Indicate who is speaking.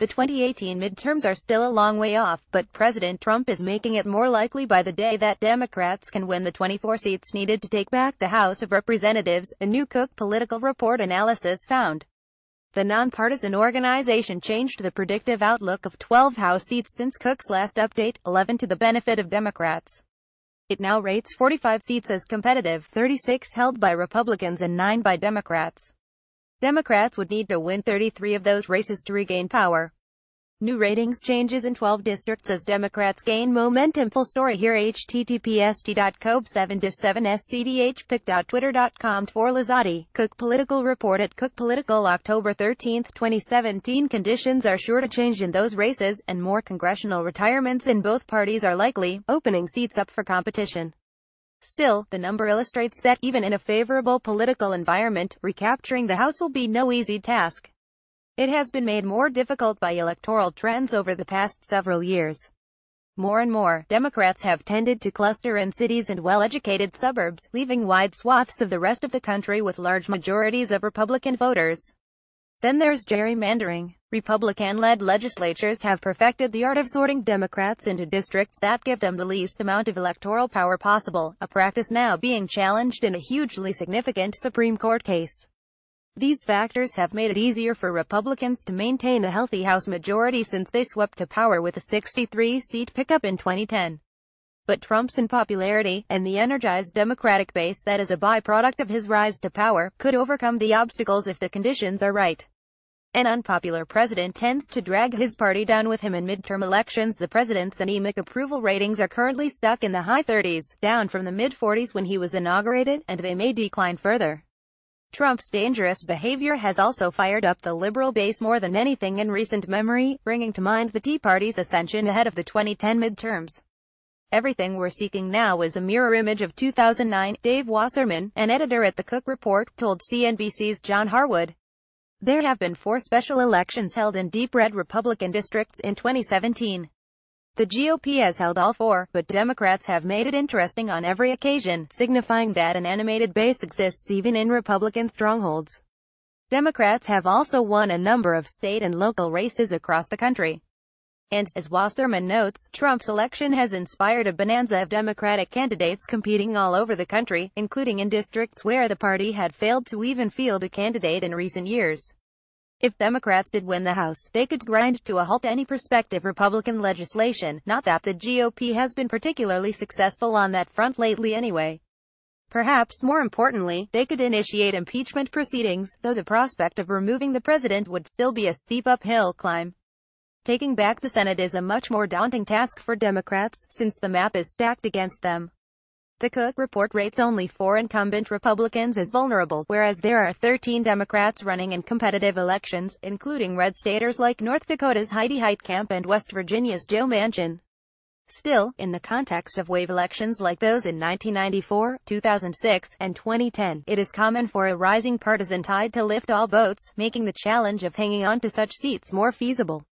Speaker 1: The 2018 midterms are still a long way off, but President Trump is making it more likely by the day that Democrats can win the 24 seats needed to take back the House of Representatives, a new Cook political report analysis found. The nonpartisan organization changed the predictive outlook of 12 House seats since Cook's last update, 11 to the benefit of Democrats. It now rates 45 seats as competitive, 36 held by Republicans and 9 by Democrats. Democrats would need to win 33 of those races to regain power. New ratings changes in 12 districts as Democrats gain momentum. Full story here https 7 7 for Lazati. Cook Political Report at Cook Political October 13, 2017 Conditions are sure to change in those races, and more congressional retirements in both parties are likely, opening seats up for competition. Still, the number illustrates that, even in a favorable political environment, recapturing the House will be no easy task. It has been made more difficult by electoral trends over the past several years. More and more, Democrats have tended to cluster in cities and well-educated suburbs, leaving wide swaths of the rest of the country with large majorities of Republican voters. Then there's gerrymandering. Republican-led legislatures have perfected the art of sorting Democrats into districts that give them the least amount of electoral power possible, a practice now being challenged in a hugely significant Supreme Court case. These factors have made it easier for Republicans to maintain a healthy House majority since they swept to power with a 63-seat pickup in 2010. But Trump's unpopularity, and the energized Democratic base that is a byproduct of his rise to power, could overcome the obstacles if the conditions are right. An unpopular president tends to drag his party down with him in midterm elections. The president's anemic approval ratings are currently stuck in the high 30s, down from the mid-40s when he was inaugurated, and they may decline further. Trump's dangerous behavior has also fired up the liberal base more than anything in recent memory, bringing to mind the Tea Party's ascension ahead of the 2010 midterms. Everything we're seeking now is a mirror image of 2009, Dave Wasserman, an editor at The Cook Report, told CNBC's John Harwood. There have been four special elections held in deep red Republican districts in 2017. The GOP has held all four, but Democrats have made it interesting on every occasion, signifying that an animated base exists even in Republican strongholds. Democrats have also won a number of state and local races across the country. And, as Wasserman notes, Trump's election has inspired a bonanza of Democratic candidates competing all over the country, including in districts where the party had failed to even field a candidate in recent years. If Democrats did win the House, they could grind to a halt any prospective Republican legislation, not that the GOP has been particularly successful on that front lately anyway. Perhaps more importantly, they could initiate impeachment proceedings, though the prospect of removing the president would still be a steep uphill climb. Taking back the Senate is a much more daunting task for Democrats, since the map is stacked against them. The Cook report rates only four incumbent Republicans as vulnerable, whereas there are 13 Democrats running in competitive elections, including red staters like North Dakota's Heidi Heitkamp and West Virginia's Joe Manchin. Still, in the context of wave elections like those in 1994, 2006, and 2010, it is common for a rising partisan tide to lift all boats, making the challenge of hanging on to such seats more feasible.